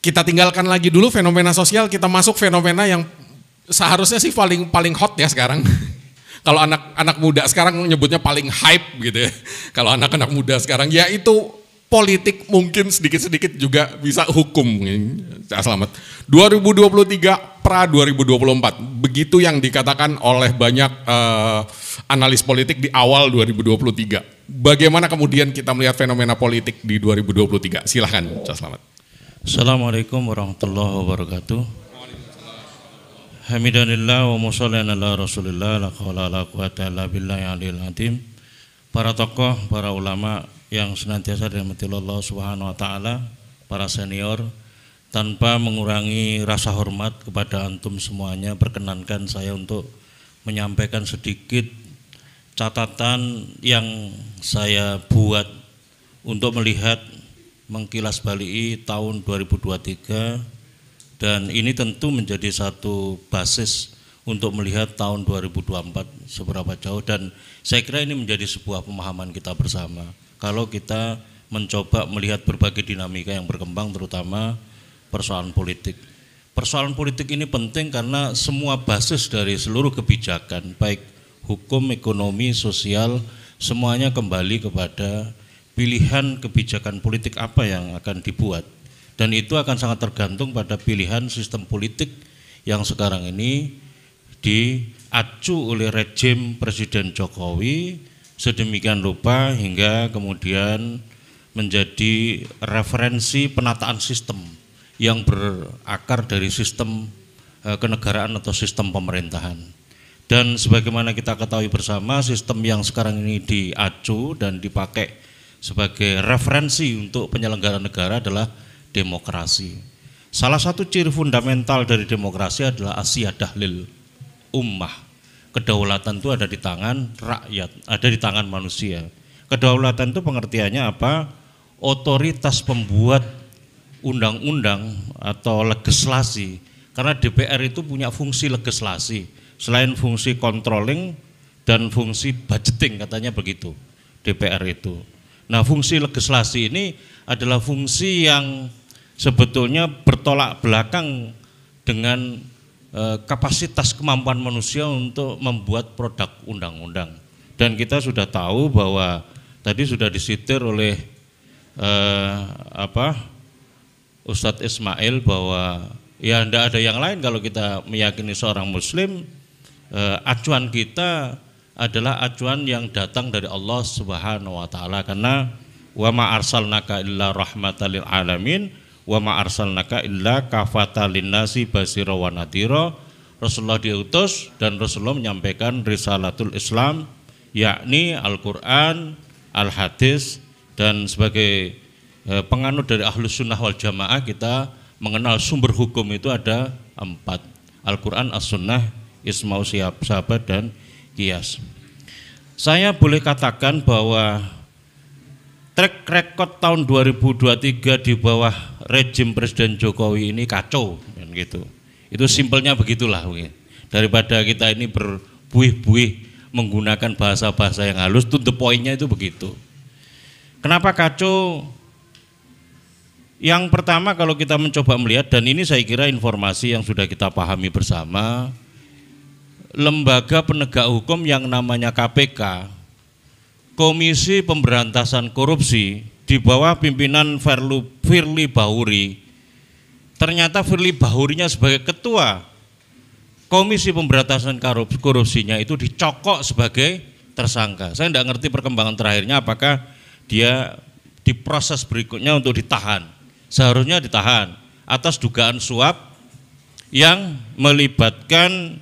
kita tinggalkan lagi dulu fenomena sosial, kita masuk fenomena yang seharusnya sih paling paling hot ya sekarang. Kalau anak-anak muda sekarang nyebutnya paling hype gitu ya. Kalau anak-anak muda sekarang ya itu politik mungkin sedikit-sedikit juga bisa hukum. selamat. 2023 pra 2024. Begitu yang dikatakan oleh banyak uh, analis politik di awal 2023. Bagaimana kemudian kita melihat fenomena politik di 2023? Silahkan, Selamat. Assalamualaikum warahmatullahi wabarakatuh. Hamidanillah wa musallan ala Rasulillah la qaula la quwata illa billahi alil azim. Para tokoh, para ulama yang senantiasa dirahmati Allah Subhanahu wa taala, para senior tanpa mengurangi rasa hormat kepada antum semuanya perkenankan saya untuk menyampaikan sedikit catatan yang saya buat untuk melihat mengkilas balik tahun 2023 dan ini tentu menjadi satu basis untuk melihat tahun 2024 seberapa jauh dan saya kira ini menjadi sebuah pemahaman kita bersama kalau kita mencoba melihat berbagai dinamika yang berkembang terutama persoalan politik. Persoalan politik ini penting karena semua basis dari seluruh kebijakan baik hukum, ekonomi, sosial semuanya kembali kepada pilihan kebijakan politik apa yang akan dibuat dan itu akan sangat tergantung pada pilihan sistem politik yang sekarang ini diacu oleh rejim Presiden Jokowi sedemikian rupa hingga kemudian menjadi referensi penataan sistem yang berakar dari sistem eh, kenegaraan atau sistem pemerintahan. Dan sebagaimana kita ketahui bersama, sistem yang sekarang ini diacu dan dipakai sebagai referensi untuk penyelenggara negara adalah demokrasi. Salah satu ciri fundamental dari demokrasi adalah Asia dahlil ummah. Kedaulatan itu ada di tangan rakyat, ada di tangan manusia. Kedaulatan itu pengertiannya apa? Otoritas pembuat undang-undang atau legislasi. Karena DPR itu punya fungsi legislasi. Selain fungsi controlling dan fungsi budgeting katanya begitu DPR itu. Nah, fungsi legislasi ini adalah fungsi yang sebetulnya bertolak belakang dengan eh, kapasitas kemampuan manusia untuk membuat produk undang-undang. Dan kita sudah tahu bahwa tadi sudah disitir oleh eh, apa Ustadz Ismail bahwa ya tidak ada yang lain kalau kita meyakini seorang Muslim eh, acuan kita adalah acuan yang datang dari Allah Subhanahu wa taala karena wa ma arsalnaka illa rahmatal lil alamin wa ma arsalnaka illa kafata linnasi basira wa nadira Rasulullah diutus dan Rasulullah menyampaikan risalatul Islam yakni Al-Qur'an, Al-Hadis dan sebagai e, penganut dari Ahlus Sunnah wal Jamaah kita mengenal sumber hukum itu ada empat Al-Quran, As-Sunnah, Ismau Siap Sahabat dan Gias. Saya boleh katakan bahwa track record tahun 2023 di bawah rejim Presiden Jokowi ini kacau dan gitu. Itu simpelnya begitulah mungkin. Daripada kita ini berbuih-buih menggunakan bahasa-bahasa yang halus, to the point-nya itu begitu. Kenapa kacau? Yang pertama kalau kita mencoba melihat dan ini saya kira informasi yang sudah kita pahami bersama lembaga penegak hukum yang namanya KPK, Komisi Pemberantasan Korupsi di bawah pimpinan Verlu, Firly Bahuri. Ternyata Firly Bahurinya sebagai ketua Komisi Pemberantasan Korupsinya itu dicokok sebagai tersangka. Saya tidak ngerti perkembangan terakhirnya apakah dia diproses berikutnya untuk ditahan. Seharusnya ditahan atas dugaan suap yang melibatkan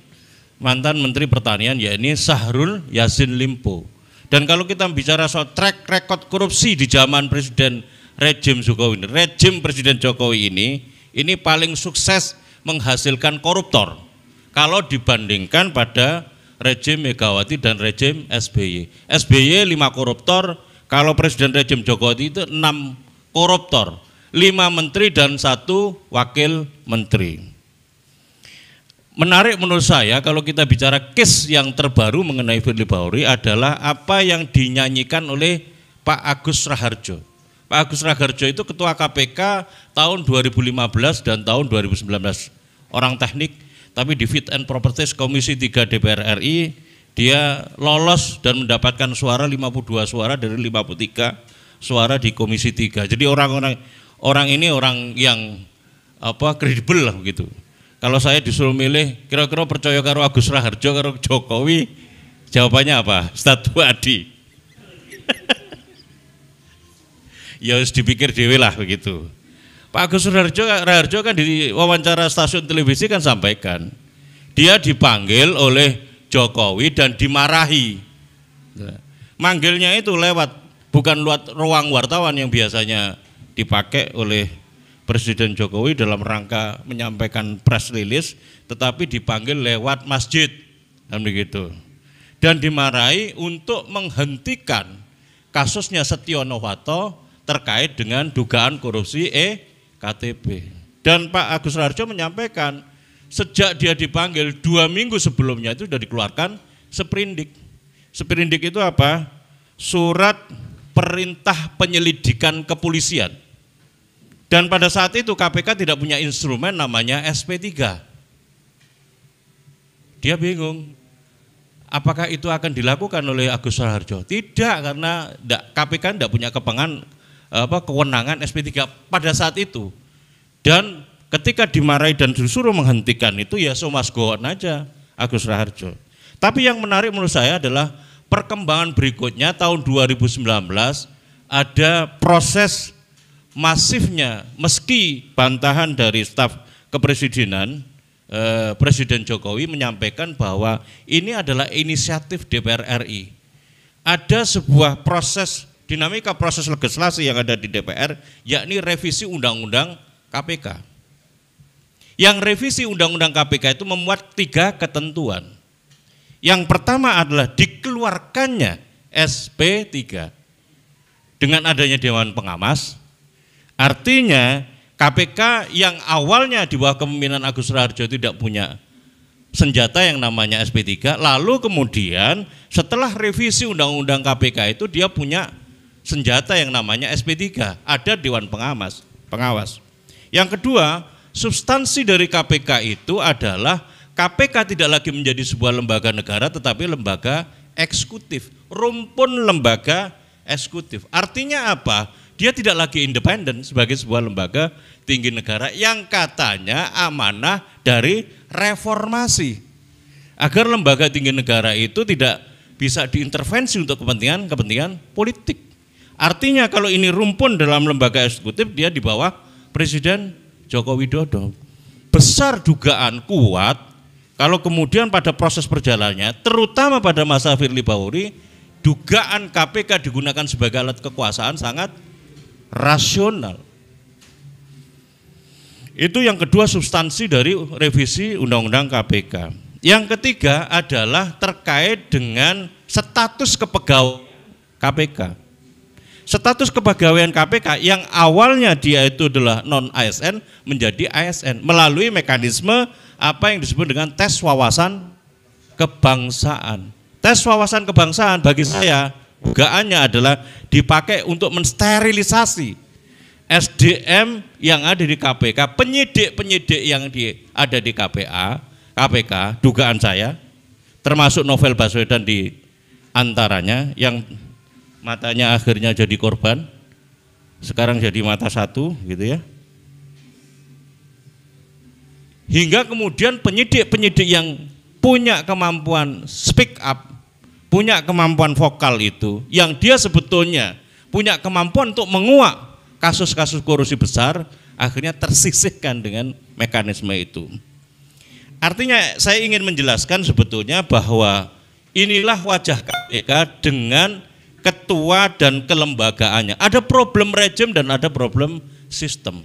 mantan Menteri Pertanian yakni Sahrul Yasin Limpo. Dan kalau kita bicara soal track record korupsi di zaman Presiden rejim Jokowi, rejim Presiden Jokowi ini, ini paling sukses menghasilkan koruptor kalau dibandingkan pada rejim Megawati dan rejim SBY. SBY lima koruptor, kalau Presiden rejim Jokowi itu enam koruptor, lima menteri dan satu wakil menteri. Menarik menurut saya kalau kita bicara case yang terbaru mengenai Firly Bahuri adalah apa yang dinyanyikan oleh Pak Agus Raharjo. Pak Agus Raharjo itu ketua KPK tahun 2015 dan tahun 2019. Orang teknik tapi di Fit and Properties Komisi 3 DPR RI dia lolos dan mendapatkan suara 52 suara dari 53 suara di Komisi 3. Jadi orang-orang orang ini orang yang apa kredibel lah begitu. Kalau saya disuruh milih, kira-kira percaya karo Agus Raharjo karo Jokowi, jawabannya apa? Statu Adi. ya harus dipikir dewi lah begitu. Pak Agus Raharjo, Raharjo kan di wawancara stasiun televisi kan sampaikan, dia dipanggil oleh Jokowi dan dimarahi. Manggilnya itu lewat bukan lewat ruang wartawan yang biasanya dipakai oleh Presiden Jokowi dalam rangka menyampaikan press release tetapi dipanggil lewat masjid dan begitu dan dimarahi untuk menghentikan kasusnya Setia Wato terkait dengan dugaan korupsi ektp dan Pak Agus Rarjo menyampaikan sejak dia dipanggil dua minggu sebelumnya itu sudah dikeluarkan seprindik seprindik itu apa surat perintah penyelidikan kepolisian dan pada saat itu KPK tidak punya instrumen namanya SP3. Dia bingung. Apakah itu akan dilakukan oleh Agus Raharjo? Tidak karena KPK tidak punya kepengan apa kewenangan SP3 pada saat itu. Dan ketika dimarahi dan disuruh menghentikan itu ya so mas on aja Agus Raharjo. Tapi yang menarik menurut saya adalah perkembangan berikutnya tahun 2019 ada proses masifnya meski bantahan dari staf kepresidenan eh, Presiden Jokowi menyampaikan bahwa ini adalah inisiatif DPR RI. Ada sebuah proses dinamika proses legislasi yang ada di DPR yakni revisi undang-undang KPK. Yang revisi undang-undang KPK itu memuat tiga ketentuan. Yang pertama adalah dikeluarkannya SP3 dengan adanya dewan pengawas Artinya KPK yang awalnya di bawah kepemimpinan Agus Raharjo tidak punya senjata yang namanya SP3, lalu kemudian setelah revisi Undang-Undang KPK itu dia punya senjata yang namanya SP3, ada Dewan Pengawas. Pengawas. Yang kedua, substansi dari KPK itu adalah KPK tidak lagi menjadi sebuah lembaga negara tetapi lembaga eksekutif, rumpun lembaga eksekutif. Artinya apa? Dia tidak lagi independen sebagai sebuah lembaga tinggi negara yang katanya amanah dari reformasi. Agar lembaga tinggi negara itu tidak bisa diintervensi untuk kepentingan-kepentingan politik. Artinya kalau ini rumpun dalam lembaga eksekutif dia di bawah Presiden Joko Widodo. Besar dugaan kuat kalau kemudian pada proses perjalanannya terutama pada masa Firly Bahuri dugaan KPK digunakan sebagai alat kekuasaan sangat rasional. Itu yang kedua substansi dari revisi Undang-Undang KPK. Yang ketiga adalah terkait dengan status kepegawaian KPK. Status kepegawaian KPK yang awalnya dia itu adalah non ASN menjadi ASN melalui mekanisme apa yang disebut dengan tes wawasan kebangsaan. Tes wawasan kebangsaan bagi saya Dugaannya adalah dipakai untuk mensterilisasi SDM yang ada di KPK, penyidik-penyidik yang di, ada di KPA, KPK, dugaan saya, termasuk novel Baswedan di antaranya yang matanya akhirnya jadi korban, sekarang jadi mata satu gitu ya. Hingga kemudian penyidik-penyidik yang punya kemampuan speak up punya kemampuan vokal itu, yang dia sebetulnya punya kemampuan untuk menguak kasus-kasus korupsi besar, akhirnya tersisihkan dengan mekanisme itu. Artinya saya ingin menjelaskan sebetulnya bahwa inilah wajah KPK dengan ketua dan kelembagaannya. Ada problem rejim dan ada problem sistem.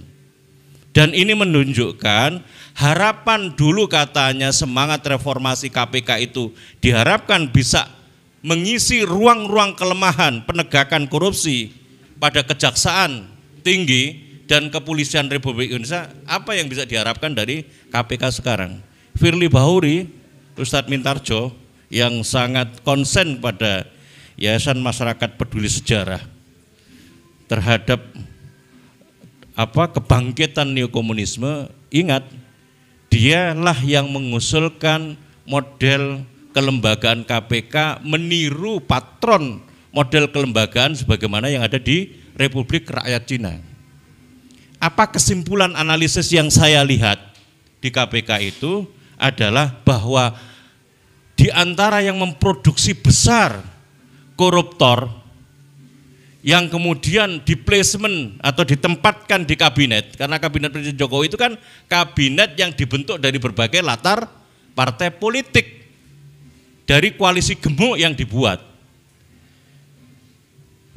Dan ini menunjukkan harapan dulu katanya semangat reformasi KPK itu diharapkan bisa mengisi ruang-ruang kelemahan penegakan korupsi pada kejaksaan tinggi dan kepolisian Republik Indonesia, apa yang bisa diharapkan dari KPK sekarang? Firly Bahuri, Ustadz Mintarjo yang sangat konsen pada Yayasan Masyarakat Peduli Sejarah terhadap apa kebangkitan neokomunisme, ingat dialah yang mengusulkan model kelembagaan KPK meniru patron model kelembagaan sebagaimana yang ada di Republik Rakyat Cina. Apa kesimpulan analisis yang saya lihat di KPK itu adalah bahwa di antara yang memproduksi besar koruptor yang kemudian di placement atau ditempatkan di kabinet karena kabinet Presiden Jokowi itu kan kabinet yang dibentuk dari berbagai latar partai politik dari koalisi gemuk yang dibuat.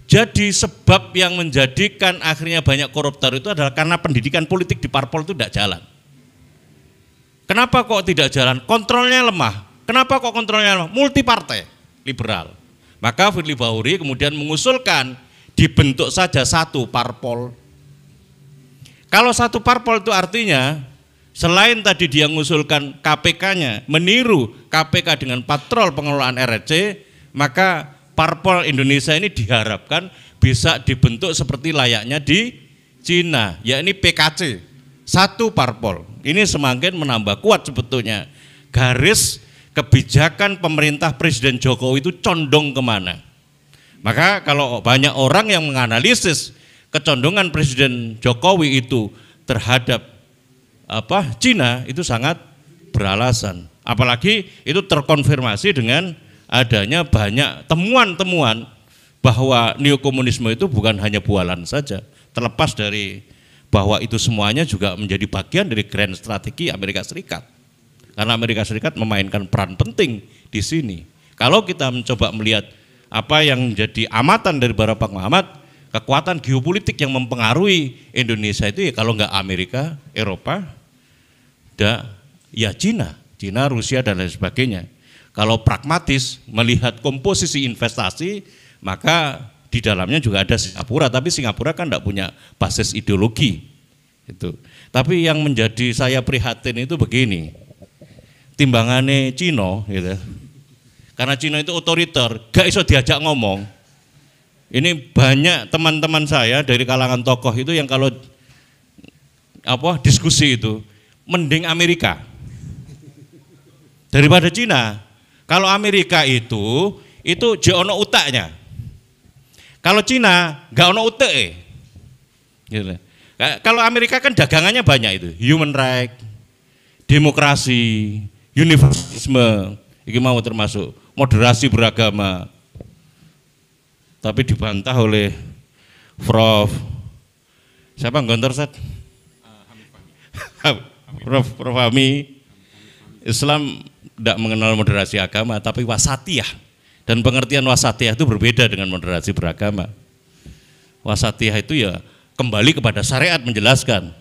Jadi sebab yang menjadikan akhirnya banyak koruptor itu adalah karena pendidikan politik di parpol itu tidak jalan. Kenapa kok tidak jalan? Kontrolnya lemah. Kenapa kok kontrolnya lemah? Multi partai liberal. Maka Firly Bahuri kemudian mengusulkan dibentuk saja satu parpol. Kalau satu parpol itu artinya Selain tadi dia mengusulkan KPK-nya meniru KPK dengan patrol pengelolaan RRC, maka parpol Indonesia ini diharapkan bisa dibentuk seperti layaknya di Cina, yakni PKC. Satu parpol. Ini semakin menambah kuat sebetulnya garis kebijakan pemerintah Presiden Jokowi itu condong kemana. Maka kalau banyak orang yang menganalisis kecondongan Presiden Jokowi itu terhadap apa Cina itu sangat beralasan. Apalagi itu terkonfirmasi dengan adanya banyak temuan-temuan bahwa neokomunisme itu bukan hanya bualan saja, terlepas dari bahwa itu semuanya juga menjadi bagian dari grand strategi Amerika Serikat. Karena Amerika Serikat memainkan peran penting di sini. Kalau kita mencoba melihat apa yang jadi amatan dari para pengamat, kekuatan geopolitik yang mempengaruhi Indonesia itu ya kalau nggak Amerika, Eropa, tidak ya Cina, Cina, Rusia dan lain sebagainya. Kalau pragmatis melihat komposisi investasi, maka di dalamnya juga ada Singapura, tapi Singapura kan tidak punya basis ideologi. Itu. Tapi yang menjadi saya prihatin itu begini, timbangannya Cina, gitu. karena Cina itu otoriter, gak iso diajak ngomong. Ini banyak teman-teman saya dari kalangan tokoh itu yang kalau apa diskusi itu mending Amerika daripada Cina. Kalau Amerika itu itu jono utaknya. Kalau Cina nggak ono utak. E. Gitu. Kalau Amerika kan dagangannya banyak itu, human right, demokrasi, universalisme, ini mau termasuk moderasi beragama. Tapi dibantah oleh Prof. Siapa Gontor Set? Prof, Prof Ami, Islam tidak mengenal moderasi agama, tapi wasatiyah. Dan pengertian wasatiyah itu berbeda dengan moderasi beragama. Wasatiyah itu ya kembali kepada syariat menjelaskan.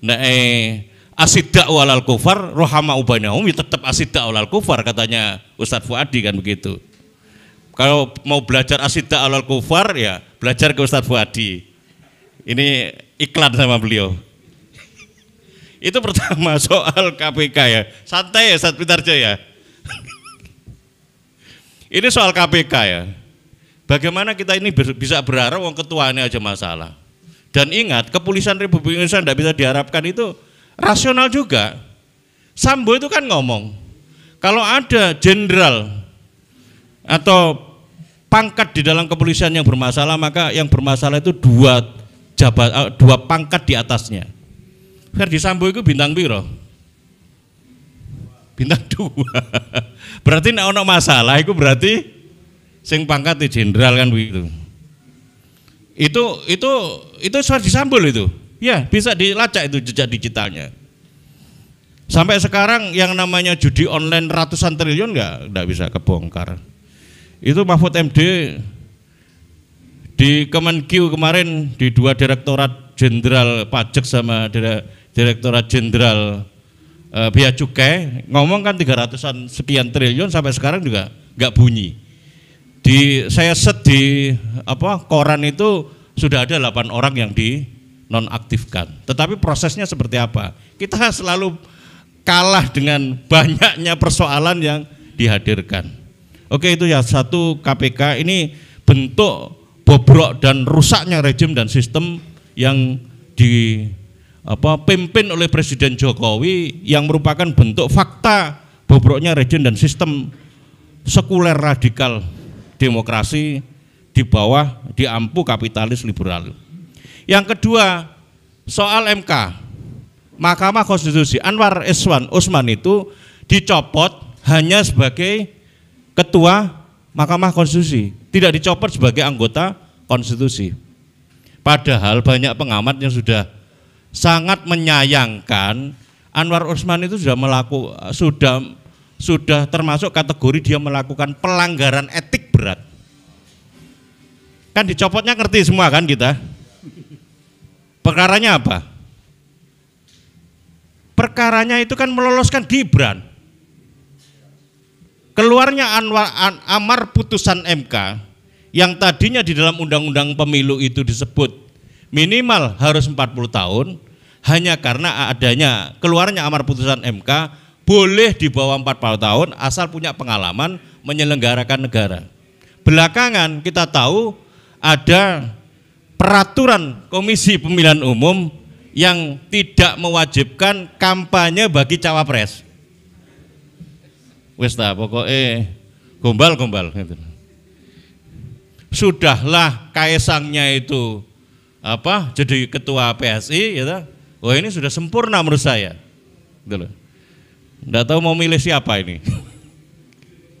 Nah, eh, asidak walal kufar rohama ya tetap asidak walal kufar katanya Ustadz Fuadi kan begitu kalau mau belajar asidak walal kufar ya belajar ke Ustadz Fuadi ini iklan sama beliau itu pertama soal KPK ya. Santai ya Sat Pintarjo ya. ini soal KPK ya. Bagaimana kita ini bisa berharap uang ketuanya aja masalah. Dan ingat, kepolisian Republik Indonesia tidak bisa diharapkan itu rasional juga. Sambo itu kan ngomong, kalau ada jenderal atau pangkat di dalam kepolisian yang bermasalah, maka yang bermasalah itu dua jabat, eh, dua pangkat di atasnya. Ferdi Sambo itu bintang biru, Bintang dua. berarti nek ono masalah itu berarti sing pangkat di jenderal kan begitu. Itu itu itu Ferdi Sambo itu. Ya, bisa dilacak itu jejak digitalnya. Sampai sekarang yang namanya judi online ratusan triliun nggak nggak bisa kebongkar. Itu Mahfud MD di Kemenkyu kemarin di dua direktorat jenderal pajak sama direktorat Direktorat Jenderal e, Bea Cukai ngomong kan 300-an sekian triliun sampai sekarang juga nggak bunyi. Di saya set di apa koran itu sudah ada 8 orang yang di nonaktifkan. Tetapi prosesnya seperti apa? Kita selalu kalah dengan banyaknya persoalan yang dihadirkan. Oke itu ya satu KPK ini bentuk bobrok dan rusaknya rejim dan sistem yang di apa pimpin oleh Presiden Jokowi yang merupakan bentuk fakta bobroknya rejim dan sistem sekuler radikal demokrasi di bawah diampu kapitalis liberal. Yang kedua, soal MK. Mahkamah Konstitusi Anwar Iswan Usman itu dicopot hanya sebagai ketua Mahkamah Konstitusi, tidak dicopot sebagai anggota konstitusi. Padahal banyak pengamat yang sudah sangat menyayangkan Anwar Usman itu sudah melaku sudah sudah termasuk kategori dia melakukan pelanggaran etik berat. Kan dicopotnya ngerti semua kan kita. Perkaranya apa? Perkaranya itu kan meloloskan Gibran. Keluarnya Anwar An, Amar putusan MK yang tadinya di dalam undang-undang pemilu itu disebut minimal harus 40 tahun hanya karena adanya keluarnya amar putusan MK boleh di bawah 40 tahun asal punya pengalaman menyelenggarakan negara. Belakangan kita tahu ada peraturan Komisi Pemilihan Umum yang tidak mewajibkan kampanye bagi cawapres. Wis ta pokoknya gombal-gombal gitu. Sudahlah kaisangnya itu apa jadi ketua PSI gitu. Ya oh ini sudah sempurna menurut saya. Gitu loh. tahu mau milih siapa ini.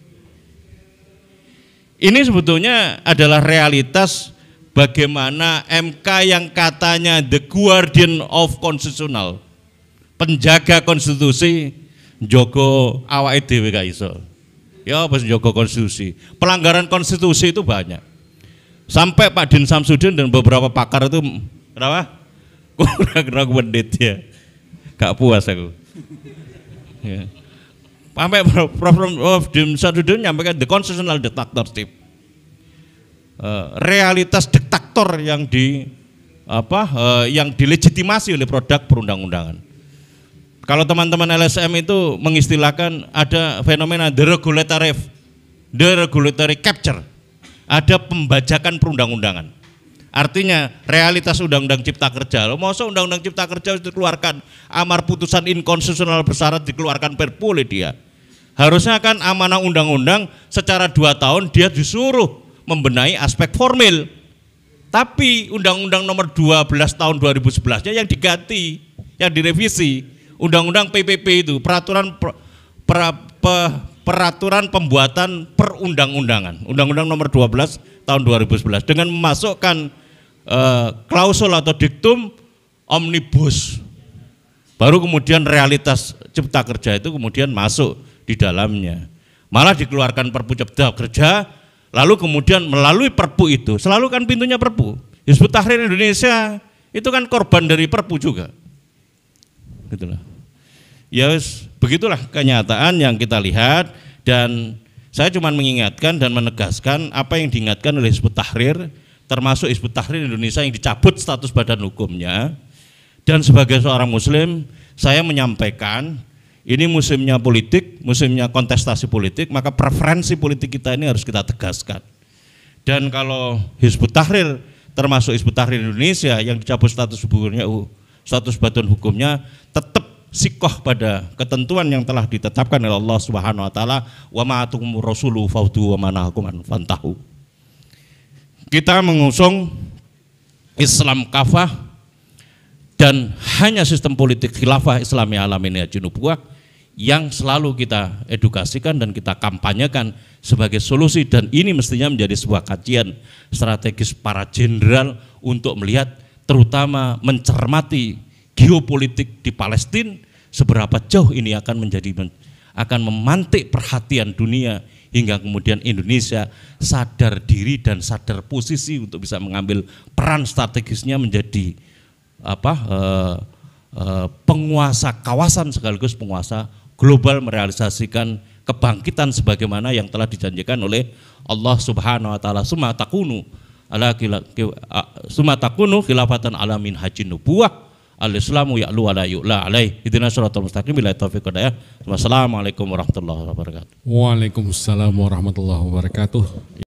ini sebetulnya adalah realitas bagaimana MK yang katanya the guardian of constitutional, penjaga konstitusi, Joko awake dhewe iso. Ya apa Joko konstitusi? Pelanggaran konstitusi itu banyak. Sampai Pak Din Samsudin dan beberapa pakar itu kenapa? Kurang-kurang pendit ya. Gak puas aku. Ya. Sampai problem of Din Samsudin nyampaikan the constitutional dictatorship. Uh, eh, realitas diktator yang di apa uh, yang dilegitimasi oleh produk perundang-undangan. Kalau teman-teman LSM itu mengistilahkan ada fenomena the regulatory the regulatory capture ada pembajakan perundang-undangan. Artinya realitas Undang-Undang Cipta Kerja. Lo mau Undang-Undang Cipta Kerja itu dikeluarkan amar putusan inkonstitusional bersyarat dikeluarkan perpu oleh ya, dia. Harusnya kan amanah undang-undang secara dua tahun dia disuruh membenahi aspek formil. Tapi Undang-Undang nomor 12 tahun 2011 nya yang diganti, yang direvisi. Undang-Undang PPP itu, peraturan per, per, per, peraturan pembuatan perundang-undangan, Undang-Undang Nomor 12 Tahun 2011 dengan memasukkan e, klausul atau diktum omnibus. Baru kemudian realitas cipta kerja itu kemudian masuk di dalamnya. Malah dikeluarkan Perpu Cipta Kerja, lalu kemudian melalui Perpu itu, selalu kan pintunya Perpu. Hizbut Tahrir Indonesia itu kan korban dari Perpu juga. Gitu lah. Ya Begitulah kenyataan yang kita lihat dan saya cuma mengingatkan dan menegaskan apa yang diingatkan oleh Hizbut Tahrir termasuk Hizbut Tahrir Indonesia yang dicabut status badan hukumnya dan sebagai seorang muslim saya menyampaikan ini musimnya politik, musimnya kontestasi politik, maka preferensi politik kita ini harus kita tegaskan. Dan kalau Hizbut Tahrir termasuk Hizbut Tahrir Indonesia yang dicabut status hukumnya status badan hukumnya tetap sikoh pada ketentuan yang telah ditetapkan oleh Allah Subhanahu wa taala wa ma'atum rasulu faudu wa manahakum fantahu. Kita mengusung Islam kafah dan hanya sistem politik khilafah Islami ini Junubua yang selalu kita edukasikan dan kita kampanyekan sebagai solusi dan ini mestinya menjadi sebuah kajian strategis para jenderal untuk melihat terutama mencermati geopolitik di Palestina seberapa jauh ini akan menjadi akan memantik perhatian dunia hingga kemudian Indonesia sadar diri dan sadar posisi untuk bisa mengambil peran strategisnya menjadi apa eh, eh, penguasa kawasan sekaligus penguasa global merealisasikan kebangkitan sebagaimana yang telah dijanjikan oleh Allah Subhanahu wa taala sumata takunu ala suma takunu khilafatan alamin haji nubuah al-islamu ya'lu wa la yu'la alaih Hidina suratul mustaqim bila taufiq wa daya wassalamualaikum warahmatullahi wabarakatuh waalaikumsalam warahmatullahi wabarakatuh